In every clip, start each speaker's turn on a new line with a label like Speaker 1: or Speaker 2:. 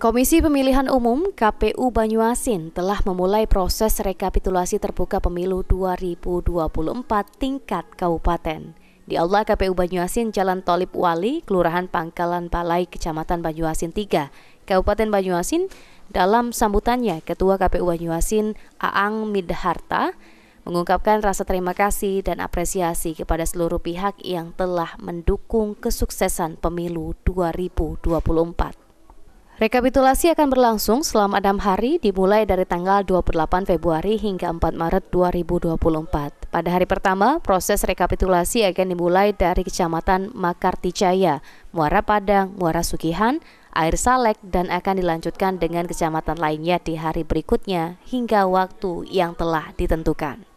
Speaker 1: Komisi Pemilihan Umum KPU Banyuasin telah memulai proses rekapitulasi terbuka pemilu 2024 tingkat kabupaten. Di Aula KPU Banyuasin Jalan Tolip Wali, Kelurahan Pangkalan Balai, Kecamatan Banyuasin 3, Kabupaten Banyuasin, dalam sambutannya Ketua KPU Banyuasin Aang Midharta mengungkapkan rasa terima kasih dan apresiasi kepada seluruh pihak yang telah mendukung kesuksesan pemilu 2024. Rekapitulasi akan berlangsung selama enam hari dimulai dari tanggal 28 Februari hingga 4 Maret 2024. Pada hari pertama, proses rekapitulasi akan dimulai dari Kecamatan Makartijaya, Muara Padang, Muara Sukihan, Air Salek, dan akan dilanjutkan dengan kecamatan lainnya di hari berikutnya hingga waktu yang telah ditentukan.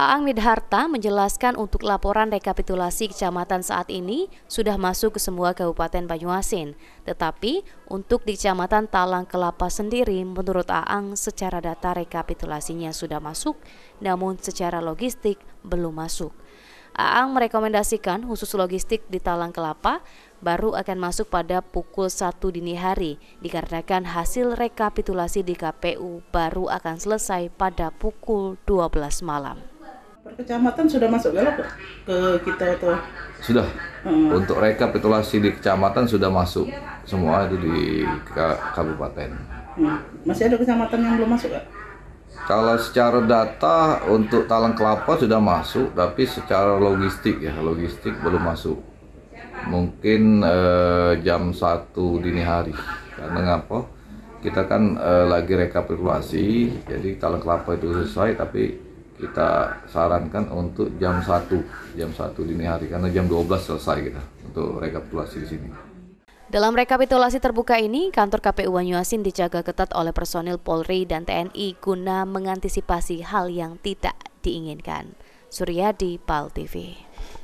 Speaker 1: Aang Nidharta menjelaskan untuk laporan rekapitulasi kecamatan saat ini sudah masuk ke semua Kabupaten Banyuasin. Tetapi untuk di Kecamatan Talang Kelapa sendiri menurut Aang secara data rekapitulasinya sudah masuk namun secara logistik belum masuk. Aang merekomendasikan khusus logistik di Talang Kelapa baru akan masuk pada pukul 1 dini hari dikarenakan hasil rekapitulasi di KPU baru akan selesai pada pukul 12 malam.
Speaker 2: Kecamatan sudah masuk galak ke kita tuh. Sudah. Hmm. Untuk rekapitulasi di kecamatan sudah masuk semua itu di kabupaten. Hmm. Masih ada kecamatan yang belum masuk gak? Kalau secara data untuk Talang Kelapa sudah masuk, tapi secara logistik ya logistik belum masuk. Mungkin eh, jam satu dini hari. Karena apa? Kita kan eh, lagi rekapitulasi, jadi Talang Kelapa itu selesai, tapi kita sarankan untuk jam 1 jam 1 dini hari karena jam 12 selesai kita untuk rekapitulasi di sini.
Speaker 1: Dalam rekapitulasi terbuka ini, kantor KPU Banyuasin dijaga ketat oleh personil Polri dan TNI guna mengantisipasi hal yang tidak diinginkan. Suryadi Pal TV.